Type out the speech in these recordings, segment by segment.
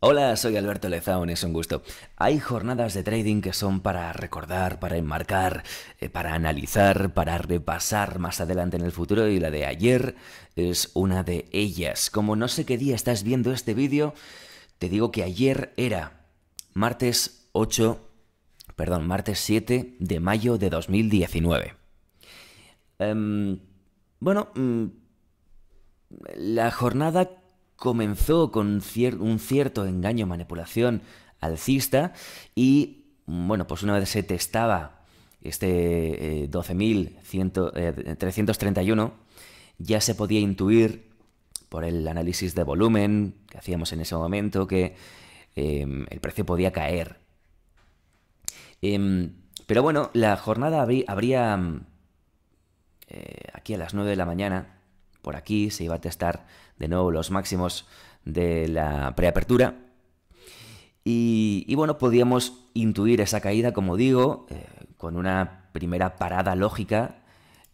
Hola, soy Alberto Lezaun, es un gusto. Hay jornadas de trading que son para recordar, para enmarcar, eh, para analizar, para repasar más adelante en el futuro y la de ayer es una de ellas. Como no sé qué día estás viendo este vídeo, te digo que ayer era martes 8, perdón, martes 7 de mayo de 2019. Em, bueno, mm, la jornada comenzó con un cierto engaño, manipulación alcista y, bueno, pues una vez se testaba este 12.331, eh, eh, ya se podía intuir por el análisis de volumen que hacíamos en ese momento que em, el precio podía caer. Em, pero bueno, la jornada habría, eh, aquí a las 9 de la mañana por aquí se iba a testar de nuevo los máximos de la preapertura. Y, bueno, podíamos intuir esa caída, como digo, eh, con una primera parada lógica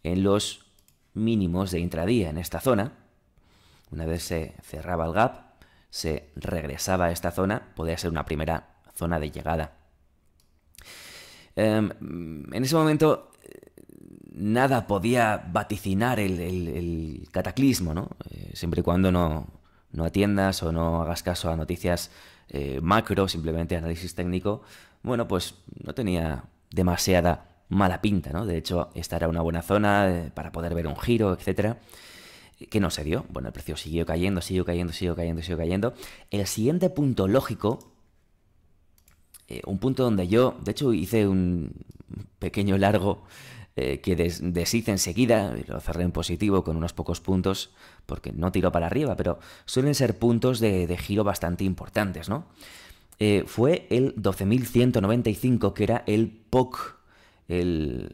en los mínimos de intradía en esta zona. Una vez se cerraba el gap, se regresaba a esta zona, podía ser una primera zona de llegada. Em, en ese momento nada podía vaticinar el, cataclismo, ¿no? Eh, siempre y cuando no, atiendas o no hagas caso a noticias eh, macro, simplemente análisis técnico, bueno, pues no tenía demasiada mala pinta, ¿no? De hecho, esta era una buena zona eh, para poder ver un giro, etcétera que no se dio. Bueno, el precio siguió cayendo, siguió cayendo, siguió cayendo, siguió cayendo. El siguiente punto lógico, un punto donde yo, de hecho, hice un pequeño largo eh, que deshice enseguida, lo cerré en positivo con unos pocos puntos, porque no tiró para arriba, pero suelen ser puntos de, giro bastante importantes, ¿no? Eh, fue el 12.195, que era el POC, el,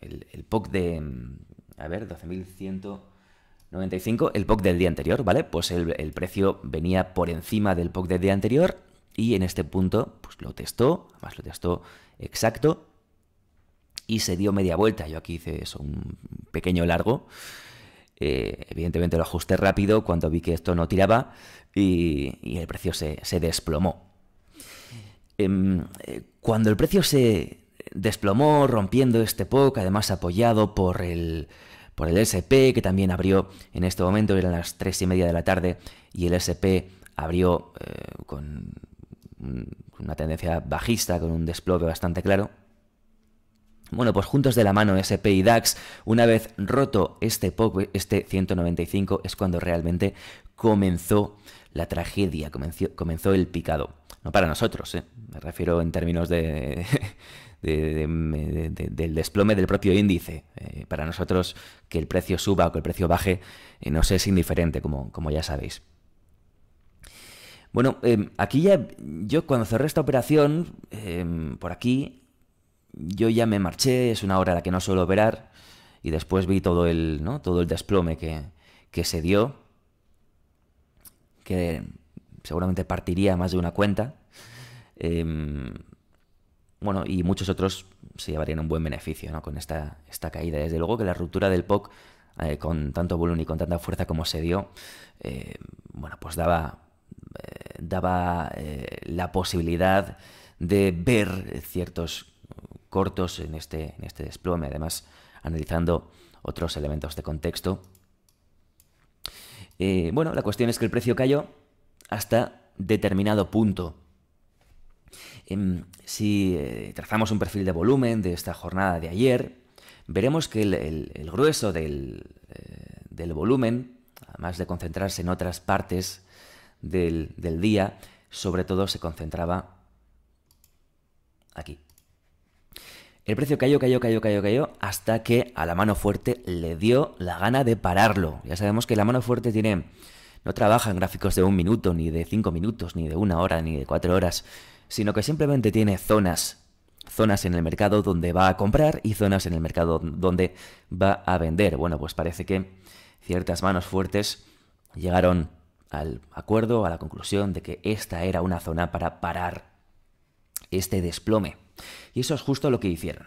eh, el, POC de... Mm, a ver, 12.195 el POC del día anterior, ¿vale? Pues el, el, precio venía por encima del POC del día anterior y en este punto pues lo testó, además lo testó exacto y se dio media vuelta. Yo aquí hice eso, un pequeño largo. Eh, evidentemente lo ajusté rápido cuando vi que esto no tiraba y, el precio se, desplomó. Em, eh, cuando el precio se desplomó rompiendo este POC, además apoyado por el, SP, que también abrió en este momento, eran las 3 y media de la tarde, y el SP abrió eh, con una tendencia bajista, con un desplome bastante claro. Bueno, pues juntos de la mano SP y DAX, una vez roto este POC, este 195, es cuando realmente comenzó la tragedia, comenzó, el picado. No para nosotros, ¿eh? me refiero en términos de, del desplome del propio índice. Eh, para nosotros que el precio suba o que el precio baje no eh, nos es indiferente, como, ya sabéis. Bueno, aquí ya yo cuando cerré esta operación, por aquí, yo ya me marché, es una hora a la que no suelo operar, y después vi todo el, ¿no? todo el desplome que, se dio, que seguramente partiría más de una cuenta. Em, bueno, y muchos otros se llevarían un buen beneficio ¿no? con esta, esta caída. Desde luego que la ruptura del POC eh, con tanto volumen y con tanta fuerza como se dio, eh, bueno, pues daba, eh, daba la posibilidad de ver ciertos cortos en este, este desplome, además analizando otros elementos de contexto. Eh, bueno, la cuestión es que el precio cayó hasta determinado punto. Em, si eh, trazamos un perfil de volumen de esta jornada de ayer, veremos que el, grueso eh, del, volumen, además de concentrarse en otras partes del día, sobre todo se concentraba aquí. El precio cayó, cayó, cayó, cayó, cayó, hasta que a la mano fuerte le dio la gana de pararlo. Ya sabemos que la mano fuerte tiene. No trabaja en gráficos de un minuto, ni de cinco minutos, ni de una hora, ni de cuatro horas, sino que simplemente tiene zonas. Zonas en el mercado donde va a comprar y zonas en el mercado donde va a vender. Bueno, pues parece que ciertas manos fuertes llegaron al acuerdo, a la conclusión de que esta era una zona para parar este desplome. Y eso es justo lo que hicieron.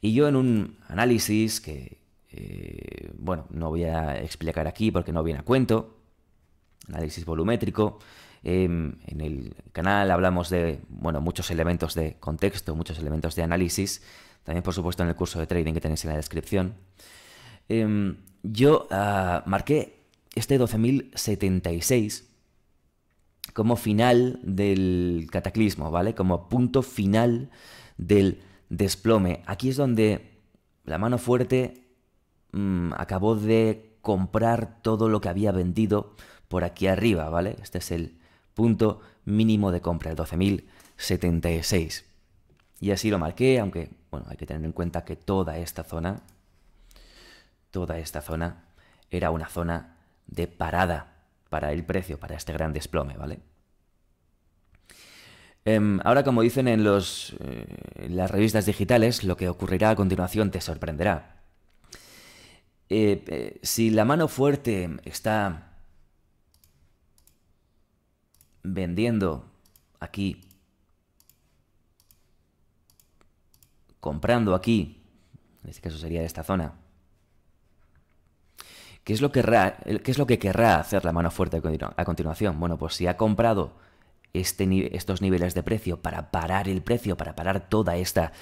Y yo en un análisis que, eh, bueno, no voy a explicar aquí porque no viene a cuento, análisis volumétrico, em, en el canal hablamos de, bueno, muchos elementos de contexto, muchos elementos de análisis, también por supuesto en el curso de trading que tenéis en la descripción. Em, yo ah, marqué este 12.076 como final del cataclismo, ¿vale? Como punto final del desplome. Aquí es donde la mano fuerte mm, acabó de comprar todo lo que había vendido por aquí arriba, ¿vale? Este es el punto mínimo de compra, el 12.076. Y así lo marqué, aunque, bueno, hay que tener en cuenta que toda esta zona, toda esta zona, era una zona de parada para el precio, para este gran desplome, ¿vale? Em, ahora, como dicen en, los, eh, las revistas digitales, lo que ocurrirá a continuación te sorprenderá. Eh, eh, si la mano fuerte está vendiendo aquí, comprando aquí, en este caso sería esta zona, ¿Qué es lo que, es lo que querrá hacer la mano fuerte a continuación? Bueno, pues si ha comprado este, estos niveles de precio para parar el precio, para parar toda esta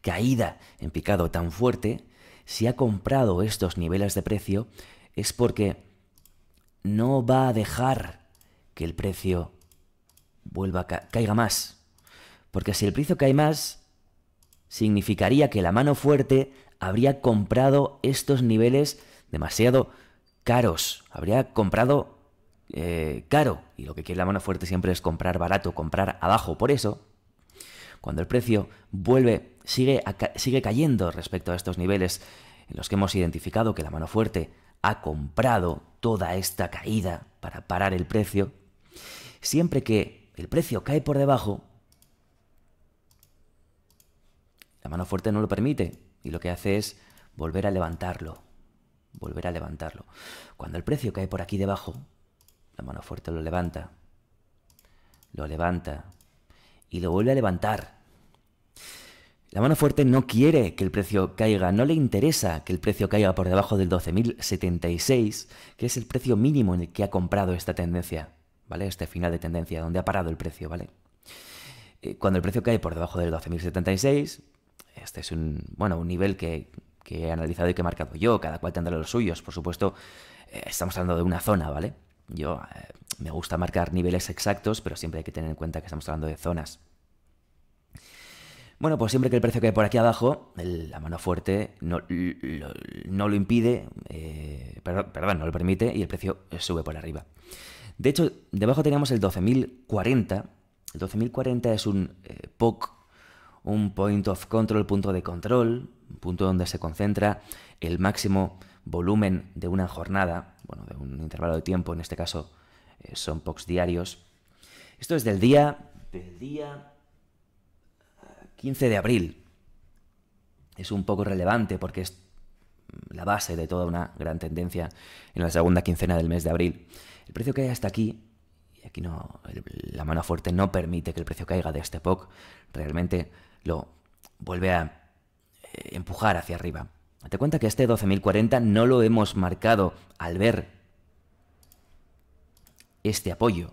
caída en picado tan fuerte, si ha comprado estos niveles de precio es porque no va a dejar que el precio vuelva caiga más. Porque si el precio cae más, significaría que la mano fuerte habría comprado estos niveles demasiado caros. Habría comprado eh, caro. Y lo que quiere la mano fuerte siempre es comprar barato, comprar abajo. Por eso, cuando el precio vuelve, sigue, sigue cayendo respecto a estos niveles en los que hemos identificado que la mano fuerte ha comprado toda esta caída para parar el precio, siempre que el precio cae por debajo, la mano fuerte no lo permite y lo que hace es volver a levantarlo volver a levantarlo. Cuando el precio cae por aquí debajo, la mano fuerte lo levanta, lo levanta y lo vuelve a levantar. La mano fuerte no quiere que el precio caiga, no le interesa que el precio caiga por debajo del 12.076, que es el precio mínimo en el que ha comprado esta tendencia, ¿vale? Este final de tendencia, donde ha parado el precio, ¿vale? Eh, cuando el precio cae por debajo del 12.076, este es un, bueno, un nivel que que he analizado y que he marcado yo, cada cual tendrá los suyos, por supuesto, eh, estamos hablando de una zona, ¿vale? Yo eh, me gusta marcar niveles exactos, pero siempre hay que tener en cuenta que estamos hablando de zonas. Bueno, pues siempre que el precio quede por aquí abajo, la mano fuerte no lo, impide, eh, perdón, no lo permite y el precio sube por arriba. De hecho, debajo tenemos el 12.040. El 12.040 es un POC un point of control, punto de control, un punto donde se concentra el máximo volumen de una jornada, bueno, de un intervalo de tiempo, en este caso eh, son POCs diarios. Esto es del día, del día 15 de abril. Es un poco relevante porque es la base de toda una gran tendencia en la segunda quincena del mes de abril. El precio que hay hasta aquí aquí no, la mano fuerte no permite que el precio caiga de este POC, realmente lo vuelve a eh, empujar hacia arriba. Date cuenta que este 12.040 no lo hemos marcado al ver este apoyo,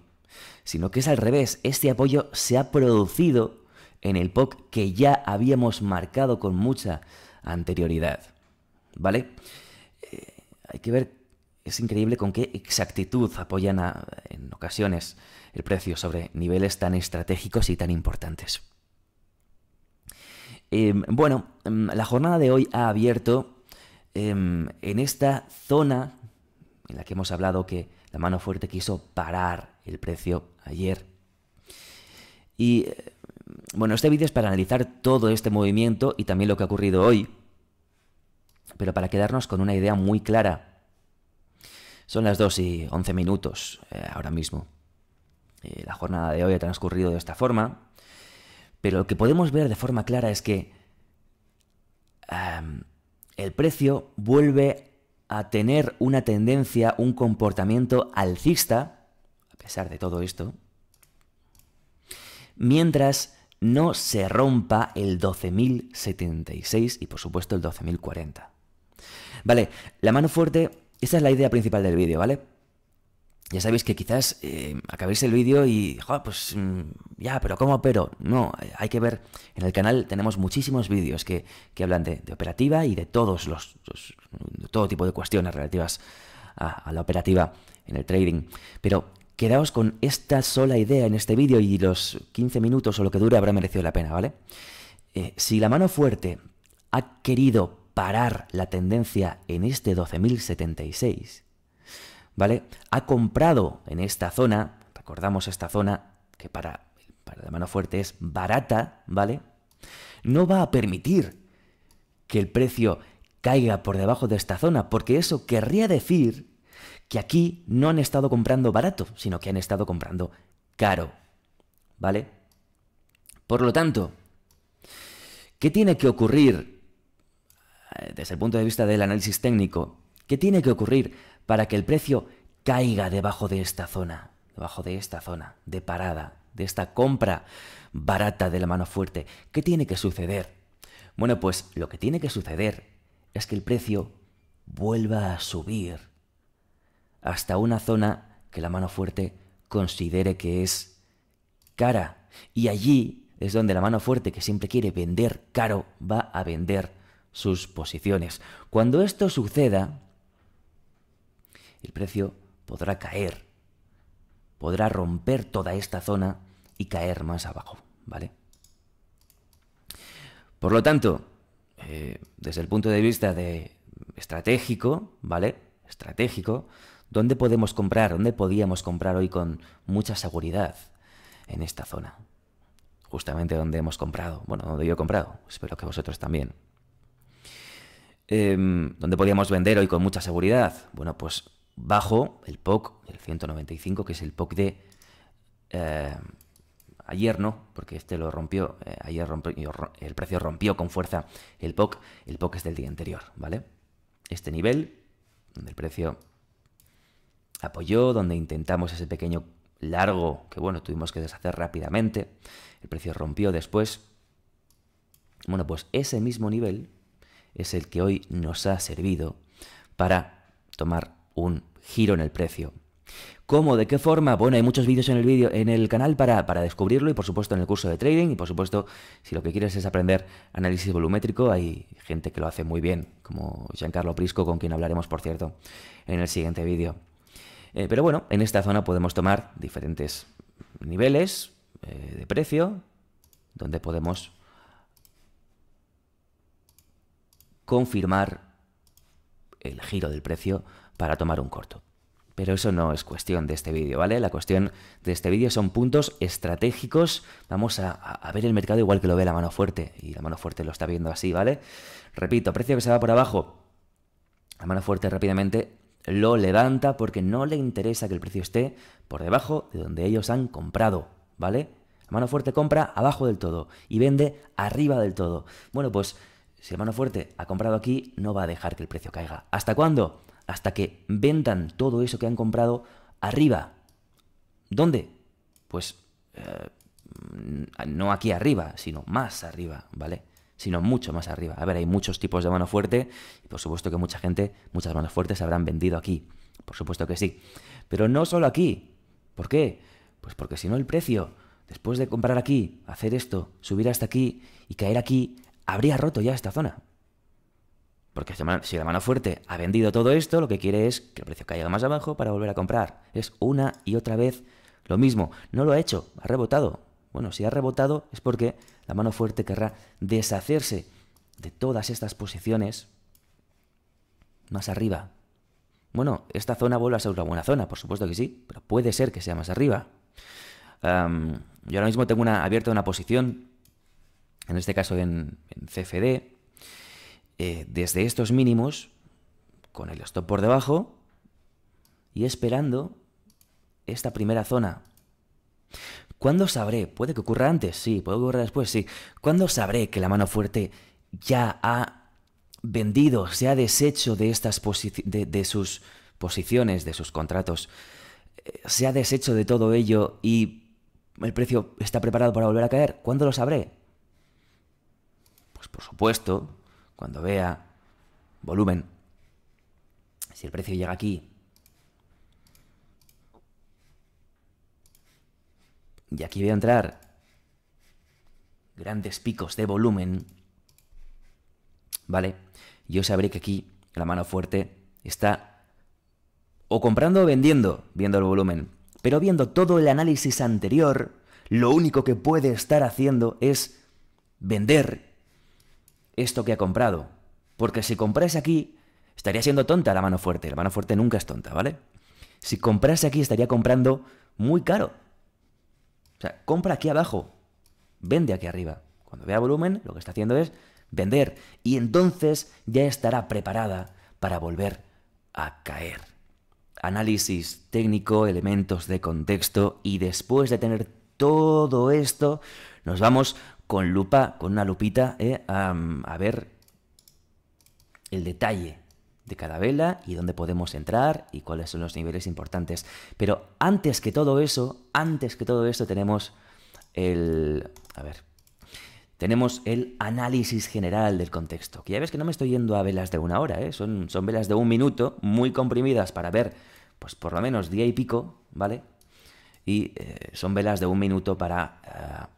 sino que es al revés, este apoyo se ha producido en el POC que ya habíamos marcado con mucha anterioridad. ¿Vale? Eh, hay que ver es increíble con qué exactitud apoyan en ocasiones el precio sobre niveles tan estratégicos y tan importantes. Em, bueno, em, la jornada de hoy ha abierto em, en esta zona en la que hemos hablado que la mano fuerte quiso parar el precio ayer. Y bueno, este vídeo es para analizar todo este movimiento y también lo que ha ocurrido hoy, pero para quedarnos con una idea muy clara son las 2 y 11 minutos eh, ahora mismo. Eh, la jornada de hoy ha transcurrido de esta forma, pero lo que podemos ver de forma clara es que el precio vuelve a tener una tendencia, un comportamiento alcista, a pesar de todo esto, mientras no se rompa el 12.076 y por supuesto el 12.040. Vale, la mano fuerte esta es la idea principal del vídeo, ¿vale? Ya sabéis que quizás eh, acabéis el vídeo y, pues mm, ya, pero ¿cómo pero? No, eh, hay que ver, en el canal tenemos muchísimos vídeos que, hablan de, operativa y de todos los, todo tipo de cuestiones relativas a, la operativa en el trading. Pero quedaos con esta sola idea en este vídeo y los 15 minutos o lo que dure habrá merecido la pena, ¿vale? Eh, si la mano fuerte ha querido parar la tendencia en este 12.076, ¿vale? Ha comprado en esta zona, recordamos esta zona, que para, para la mano fuerte es barata, ¿vale? No va a permitir que el precio caiga por debajo de esta zona, porque eso querría decir que aquí no han estado comprando barato, sino que han estado comprando caro, ¿vale? Por lo tanto, ¿qué tiene que ocurrir desde el punto de vista del análisis técnico, ¿qué tiene que ocurrir para que el precio caiga debajo de esta zona? Debajo de esta zona de parada, de esta compra barata de la mano fuerte. ¿Qué tiene que suceder? Bueno, pues lo que tiene que suceder es que el precio vuelva a subir hasta una zona que la mano fuerte considere que es cara. Y allí es donde la mano fuerte que siempre quiere vender caro va a vender sus posiciones. Cuando esto suceda, el precio podrá caer, podrá romper toda esta zona y caer más abajo, ¿vale? Por lo tanto, eh, desde el punto de vista de estratégico, ¿vale? Estratégico, ¿dónde podemos comprar? ¿Dónde podíamos comprar hoy con mucha seguridad en esta zona? Justamente donde hemos comprado, bueno, donde yo he comprado, espero que vosotros también. ¿Dónde em, donde podíamos vender hoy con mucha seguridad? Bueno, pues bajo el POC, el 195, que es el POC de... Eh, ayer no, porque este lo rompió, eh, ayer rompió, el precio rompió con fuerza el POC, el POC es del día anterior, ¿vale? Este nivel, donde el precio apoyó, donde intentamos ese pequeño largo, que bueno, tuvimos que deshacer rápidamente, el precio rompió después. Bueno, pues ese mismo nivel es el que hoy nos ha servido para tomar un giro en el precio. ¿Cómo? ¿De qué forma? Bueno, hay muchos vídeos en el vídeo, en el canal para, para, descubrirlo y por supuesto en el curso de trading y por supuesto si lo que quieres es aprender análisis volumétrico hay gente que lo hace muy bien, como Giancarlo Prisco con quien hablaremos por cierto en el siguiente vídeo. Eh, pero bueno, en esta zona podemos tomar diferentes niveles eh, de precio donde podemos confirmar el giro del precio para tomar un corto. Pero eso no es cuestión de este vídeo, ¿vale? La cuestión de este vídeo son puntos estratégicos. Vamos a, ver el mercado igual que lo ve la mano fuerte. Y la mano fuerte lo está viendo así, ¿vale? Repito, precio que se va por abajo. La mano fuerte rápidamente lo levanta porque no le interesa que el precio esté por debajo de donde ellos han comprado, ¿vale? La mano fuerte compra abajo del todo y vende arriba del todo. Bueno, pues si el mano fuerte ha comprado aquí, no va a dejar que el precio caiga. ¿Hasta cuándo? Hasta que vendan todo eso que han comprado arriba. ¿Dónde? Pues eh, no aquí arriba, sino más arriba, ¿vale? Sino mucho más arriba. A ver, hay muchos tipos de mano fuerte y por supuesto que mucha gente, muchas manos fuertes habrán vendido aquí. Por supuesto que sí. Pero no solo aquí. ¿Por qué? Pues porque si no el precio, después de comprar aquí, hacer esto, subir hasta aquí y caer aquí, habría roto ya esta zona. Porque si la mano fuerte ha vendido todo esto, lo que quiere es que el precio caiga más abajo para volver a comprar. Es una y otra vez lo mismo. No lo ha hecho, ha rebotado. Bueno, si ha rebotado es porque la mano fuerte querrá deshacerse de todas estas posiciones más arriba. Bueno, esta zona vuelve a ser una buena zona, por supuesto que sí, pero puede ser que sea más arriba. yo ahora mismo tengo una, abierta una posición en este caso en, CFD, eh, desde estos mínimos, con el stop por debajo y esperando esta primera zona. ¿Cuándo sabré? ¿Puede que ocurra antes? Sí, puede ocurrir después, sí. ¿Cuándo sabré que la mano fuerte ya ha vendido, se ha deshecho de, estas de sus posiciones, de sus contratos? Eh, ¿Se ha deshecho de todo ello y el precio está preparado para volver a caer? ¿Cuándo lo sabré? por supuesto, cuando vea volumen, si el precio llega aquí y aquí a entrar grandes picos de volumen, ¿vale? Yo sabré que aquí la mano fuerte está o comprando o vendiendo, viendo el volumen. Pero viendo todo el análisis anterior, lo único que puede estar haciendo es vender esto que ha comprado. Porque si comprase aquí, estaría siendo tonta la mano fuerte. La mano fuerte nunca es tonta, ¿vale? Si comprase aquí, estaría comprando muy caro. O sea, compra aquí abajo, vende aquí arriba. Cuando vea volumen, lo que está haciendo es vender. Y entonces ya estará preparada para volver a caer. Análisis técnico, elementos de contexto y después de tener todo esto, nos vamos con lupa, con una lupita, eh, a, ver el detalle de cada vela y dónde podemos entrar y cuáles son los niveles importantes. Pero antes que todo eso, antes que todo eso, tenemos el... A ver. Tenemos el análisis general del contexto. Que ya ves que no me estoy yendo a velas de una hora, eh, son, son velas de un minuto, muy comprimidas para ver, pues por lo menos día y pico, ¿vale? Y eh, son velas de un minuto para ah,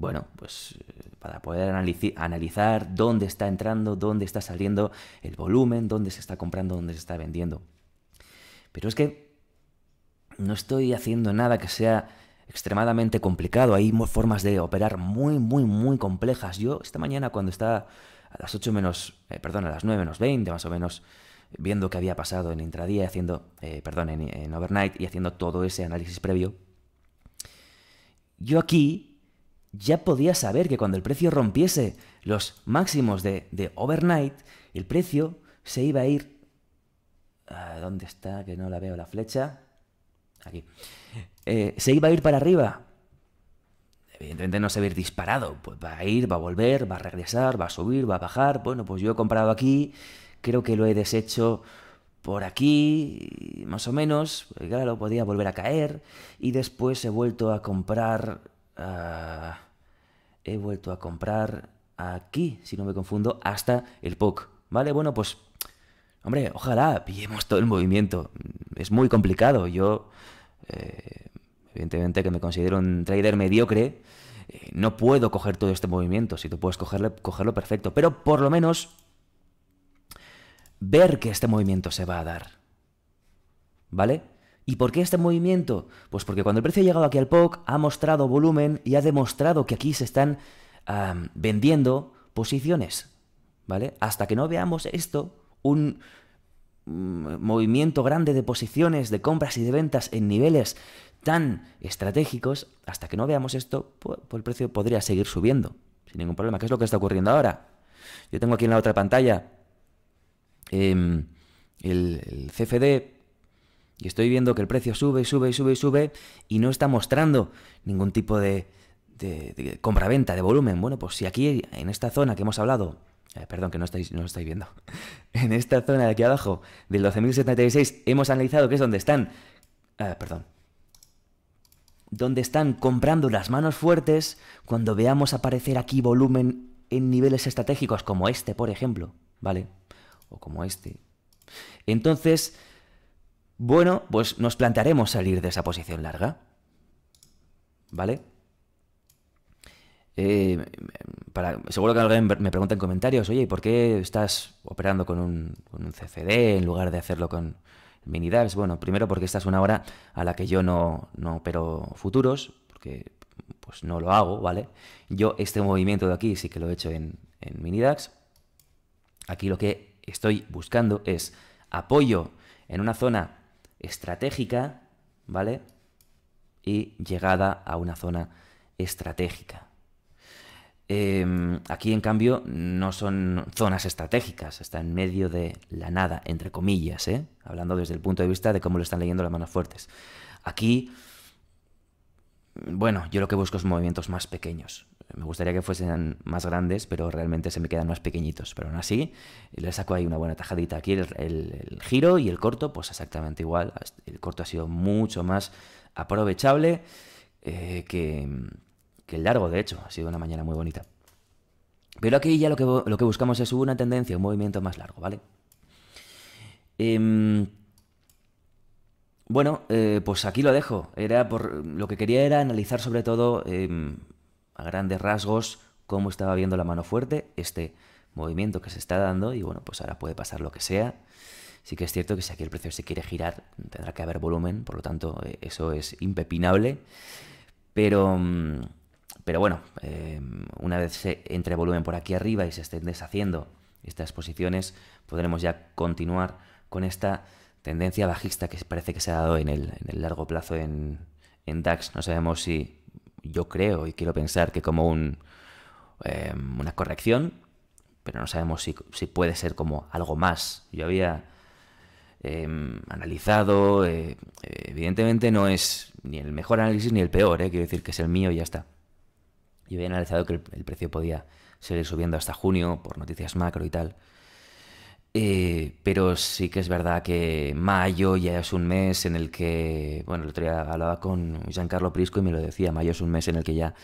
bueno, pues eh, para poder analizar dónde está entrando, dónde está saliendo el volumen, dónde se está comprando, dónde se está vendiendo. Pero es que no estoy haciendo nada que sea extremadamente complicado. Hay formas de operar muy, muy, muy complejas. Yo esta mañana cuando estaba a las 8 menos, eh, perdón, a las 9 menos 20 más o menos, viendo qué había pasado en intradía, haciendo, eh, perdón, en overnight y haciendo todo ese análisis previo, yo aquí ya podía saber que cuando el precio rompiese los máximos de, overnight, el precio se iba a ir... ¿A ¿Dónde está? Que no la veo la flecha. Aquí. Eh, se iba a ir para arriba. Evidentemente no se va a ir disparado. Pues va a ir, va a volver, va a regresar, va a subir, va a bajar. Bueno, pues yo he comprado aquí. Creo que lo he deshecho por aquí, más o menos, claro, podía volver a caer, y después he vuelto a comprar Ah, he vuelto a comprar aquí, si no me confundo, hasta el POC. ¿Vale? Bueno, pues, hombre, ojalá pillemos todo el movimiento. Es muy complicado. Yo, eh, evidentemente, que me considero un trader mediocre, eh, no puedo coger todo este movimiento. Si tú puedes cogerlo, perfecto. Pero por lo menos, ver que este movimiento se va a dar. ¿Vale? ¿Y por qué este movimiento? Pues porque cuando el precio ha llegado aquí al POC ha mostrado volumen y ha demostrado que aquí se están vendiendo posiciones. ¿Vale? Hasta que no veamos esto, un mm, movimiento grande de posiciones, de compras y de ventas en niveles tan estratégicos, hasta que no veamos esto, pues, el precio podría seguir subiendo, sin ningún problema. ¿Qué es lo que está ocurriendo ahora? Yo tengo aquí en la otra pantalla em, el CFD y estoy viendo que el precio sube, y sube, y sube, y sube y no está mostrando ningún tipo de, compra-venta, de volumen. Bueno, pues si aquí, en esta zona que hemos hablado, eh, perdón que no, estáis, no lo estáis viendo, en esta zona de aquí abajo del 12.076 hemos analizado que es donde están, eh, perdón, donde están comprando las manos fuertes, cuando veamos aparecer aquí volumen en niveles estratégicos como este, por ejemplo, ¿vale? O como este. Entonces, bueno, pues nos plantearemos salir de esa posición larga. ¿Vale? Eh, para, seguro que alguien me pregunta en comentarios, oye, ¿por qué estás operando con un, CCD en lugar de hacerlo con minidax? Bueno, primero porque esta es una hora a la que yo no, no opero futuros, porque pues no lo hago, ¿vale? Yo este movimiento de aquí sí que lo he hecho en, en DAX. Aquí lo que estoy buscando es apoyo en una zona estratégica, ¿vale? Y llegada a una zona estratégica. Em, aquí, en cambio, no son zonas estratégicas, está en medio de la nada, entre comillas, ¿eh? hablando desde el punto de vista de cómo lo están leyendo las manos fuertes. Aquí, bueno, yo lo que busco es movimientos más pequeños, me gustaría que fuesen más grandes, pero realmente se me quedan más pequeñitos. Pero aún así, le saco ahí una buena tajadita. Aquí el, giro y el corto, pues exactamente igual. El corto ha sido mucho más aprovechable eh, que, el largo, de hecho. Ha sido una mañana muy bonita. Pero aquí ya lo que, buscamos es una tendencia, un movimiento más largo, ¿vale? Em, bueno, eh, pues aquí lo dejo. Era por, lo que quería era analizar sobre todo em, grandes rasgos cómo estaba viendo la mano fuerte, este movimiento que se está dando y bueno, pues ahora puede pasar lo que sea. Sí que es cierto que si aquí el precio se quiere girar, tendrá que haber volumen, por lo tanto eh, eso es impepinable. Pero, mm, pero bueno, eh, una vez se entre volumen por aquí arriba y se estén deshaciendo estas posiciones, podremos ya continuar con esta tendencia bajista que parece que se ha dado en el, largo plazo en DAX. No sabemos si yo creo y quiero pensar que como un, em, una corrección, pero no sabemos si, puede ser como algo más. Yo había em, analizado, eh, evidentemente no es ni el mejor análisis ni el peor, eh, quiero decir que es el mío y ya está. Yo había analizado que el precio podía seguir subiendo hasta junio por noticias macro y tal. Eh, pero sí que es verdad que mayo ya es un mes en el que, bueno, el otro día hablaba con Giancarlo Prisco y me lo decía, mayo es un mes en el que ya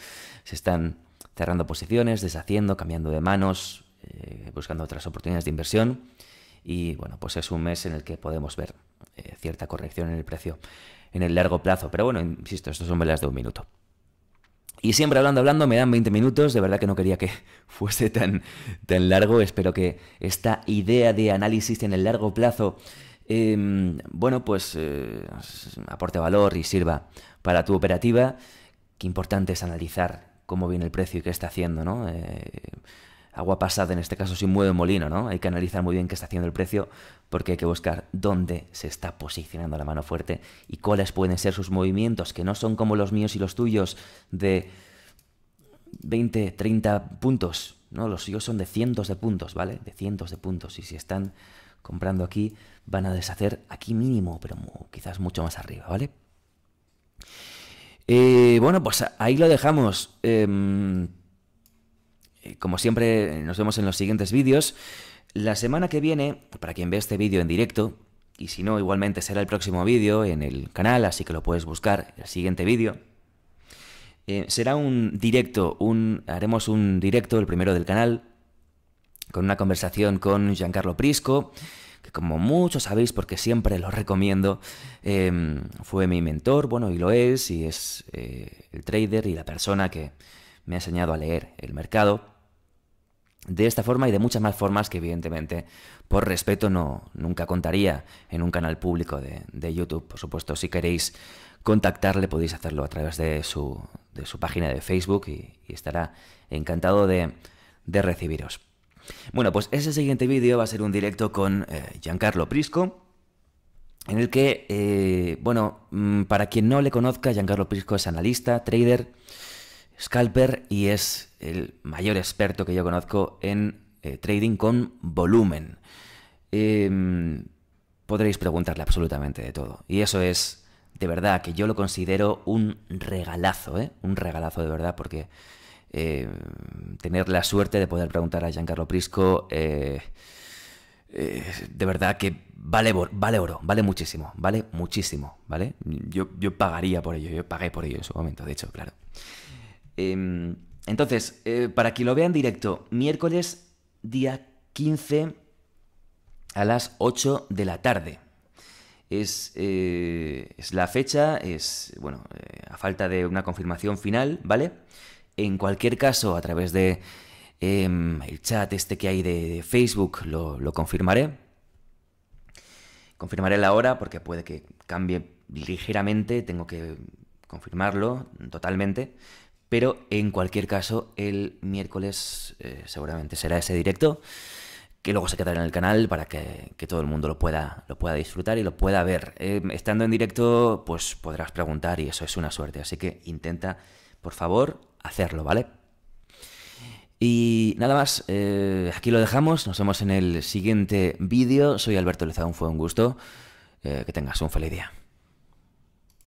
se están cerrando posiciones, deshaciendo, cambiando de manos, eh, buscando otras oportunidades de inversión y, bueno, pues es un mes en el que podemos ver eh, cierta corrección en el precio en el largo plazo. Pero bueno, insisto, estos son velas de un minuto. Y siempre hablando, hablando, me dan 20 minutos, de verdad que no quería que fuese tan, tan largo, espero que esta idea de análisis en el largo plazo, em, bueno, pues eh, aporte valor y sirva para tu operativa. Qué importante es analizar cómo viene el precio y qué está haciendo, ¿no? Eh, agua pasada, en este caso si mueve molino, ¿no? Hay que analizar muy bien qué está haciendo el precio porque hay que buscar dónde se está posicionando la mano fuerte y cuáles pueden ser sus movimientos, que no son como los míos y los tuyos de 20, 30 puntos, ¿no? Los suyos son de cientos de puntos, ¿vale? De cientos de puntos y si están comprando aquí van a deshacer aquí mínimo, pero quizás mucho más arriba, ¿vale? Eh, bueno, pues ahí lo dejamos. Em, eh, como siempre, eh, nos vemos en los siguientes vídeos. La semana que viene, para quien ve este vídeo en directo, y si no, igualmente será el próximo vídeo en el canal, así que lo puedes buscar, el siguiente vídeo. Eh, será un directo, un, haremos un directo, el primero del canal, con una conversación con Giancarlo Prisco, que como muchos sabéis, porque siempre lo recomiendo, em, fue mi mentor, bueno, y lo es, y es el trader y la persona que me ha enseñado a leer el mercado de esta forma y de muchas más formas que evidentemente por respeto no nunca contaría en un canal público de, YouTube. Por supuesto, si queréis contactarle podéis hacerlo a través de su, de su página de Facebook y, estará encantado de, recibiros. Bueno, pues ese siguiente vídeo va a ser un directo con eh, Giancarlo Prisco, en el que, eh, bueno, mm, para quien no le conozca, Giancarlo Prisco es analista, trader, scalper y es el mayor experto que yo conozco en eh, trading con volumen. Em, podréis preguntarle absolutamente de todo. Y eso es, de verdad, que yo lo considero un regalazo, ¿eh? Un regalazo de verdad, porque em, tener la suerte de poder preguntar a Giancarlo Prisco, eh, eh, de verdad que vale, vale oro, vale muchísimo, vale muchísimo, ¿vale? Yo, yo pagaría por ello, yo pagué por ello en su momento, de hecho, claro. Em, entonces, eh, para quien lo vean directo, miércoles día 15 a las 8 de la tarde. Eh, es, la fecha, es, bueno, eh, a falta de una confirmación final, ¿vale? En cualquier caso, a través de em, el chat este que hay de, Facebook, lo confirmaré, confirmaré la hora porque puede que cambie ligeramente, tengo que confirmarlo totalmente, pero en cualquier caso, el miércoles eh, seguramente será ese directo que luego se quedará en el canal para que, todo el mundo lo pueda, lo pueda disfrutar y lo pueda ver. Eh, estando en directo, pues podrás preguntar y eso es una suerte. Así que intenta, por favor, hacerlo, ¿vale? Y nada más, eh, aquí lo dejamos. Nos vemos en el siguiente vídeo. Soy Alberto Lezaun, fue un gusto. que tengas un feliz día.